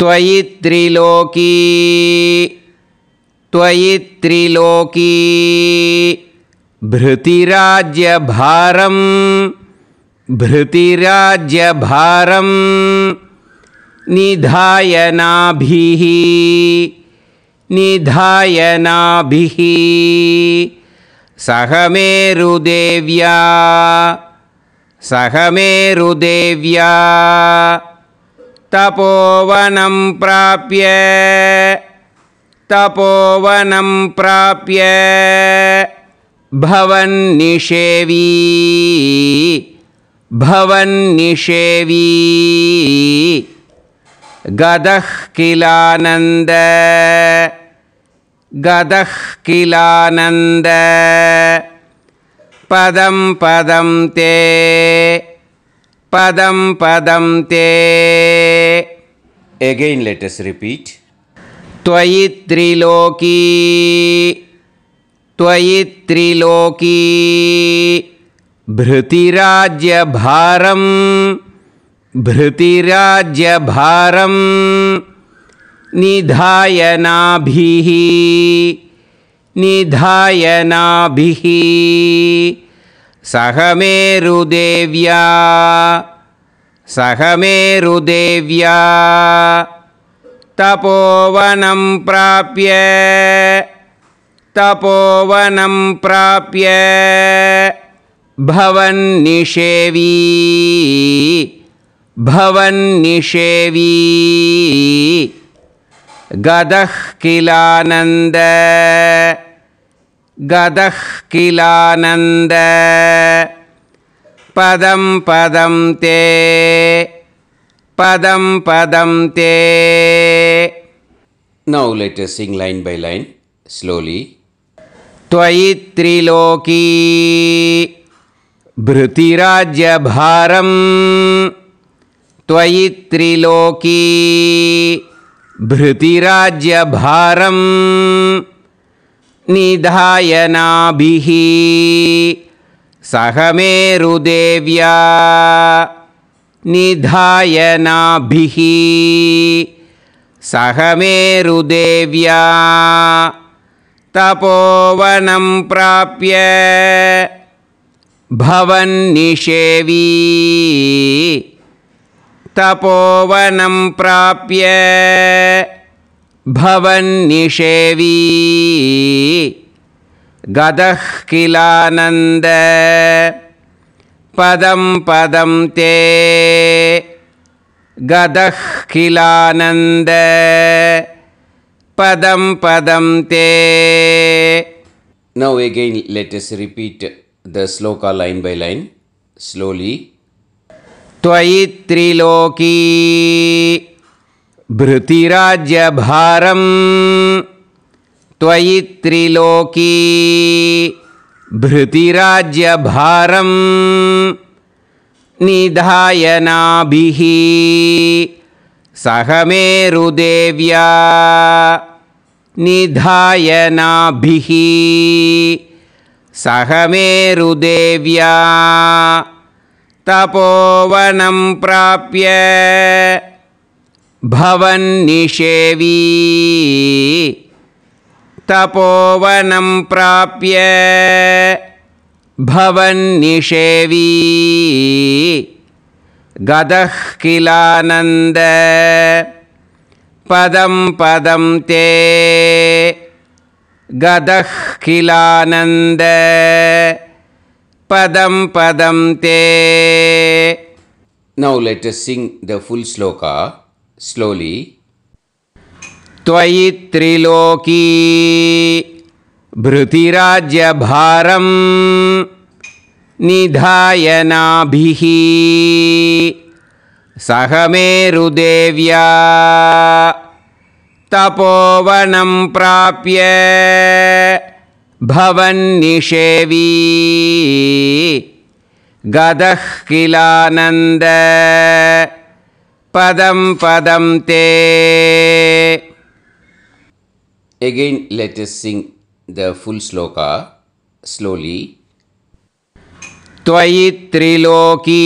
त्वयि त्रिलोकी त्वयि त्रिलोकी भृतिराज्यभारं भृतिराज्यभारं निधायनाभिः निधायनाभिः सहमेरुदेव्या सहमेरुदेव्या तपोवनं प्राप्य तपोवनं प्राप्य भवन्निषेवी भवन्निषेवी गदः गदः किलानन्द पदं पदं ते पदं पदं ते एगैन् लेटस् रिपीट् त्वयि त्रिलोकी त्वयि त्रिलोकी भृतिराज्यभारं भृतिराज्यभारं निधायनाभिः निधायनाभिः सह मेरुदेव्या सह मेरुदेव्या तपोवनं प्राप्य तपोवनं प्राप्य भवन्निषेवी भवन्निषेवी गदः किलानन्द गदः किलानन्द पदं पदं ते पदं पदं ते now sing line by line slowly त्वयि त्रिलोकी भृतिराज्यभारं त्वयि त्रिलोकी भृतिराज्यभारं निधायनाभिः सहमे रुदेव्या निधायनाभिः मेरुदेव्या तपोवनं प्राप्य भवन्निषेवी तपोवनं प्राप्य भवन्निषेवी गदः किलानन्द पदं पदं ते गदः किलानन्द पदं पदं ते now again let repeat the shloka line by line slowly त्वयि त्रिलोकी भृतिराज्यभारम् त्वयि त्रिलोकी भृतिराज्यभारं निधायनाभिः सहमेरुदेव्या निधायनाभिः मेरुदेव्या तपोवनं प्राप्य भवन्निषेवी तपोवनं प्राप्य भवन्निषेवी गदः किलानन्द पदं पदं ते किलानन्द पदं पदं ते नौ लेट् सिङ्ग् द फुल् श्लोका स्लोलि त्वयि त्रिलोकी भृतिराज्यभारं निधायनाभिः सहमेरुदेव्या तपोवनं प्राप्य भवन्निषेवी गदः पदं पदं ते again let sing the full shloka slowly त्वयि त्रिलोकी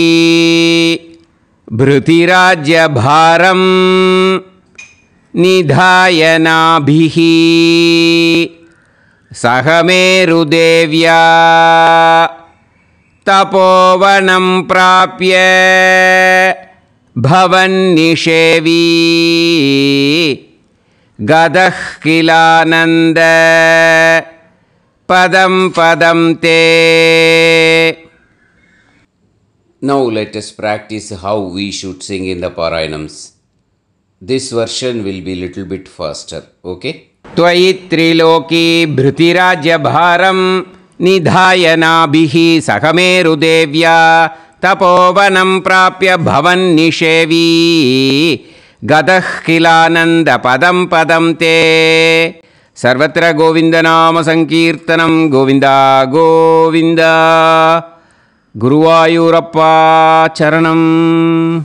भृतिराज्यभारं निधायनाभिः सह मेरुदेव्या तपोवनं प्राप्य भवन्निषेवी गदः किलानन्द पदं पदं ते now latest practice how we should sing in the पारायणम्स् this version will be little bit faster okay त्वयि त्रिलोकी भृतिराज्यभारं सह सहमेरुदेव्या तपोवनं प्राप्य भवन्निषेवी गदः किलानन्दपदं पदं ते सर्वत्र गोविन्दनामसङ्कीर्तनं गोविन्दा गोविन्द चरणम्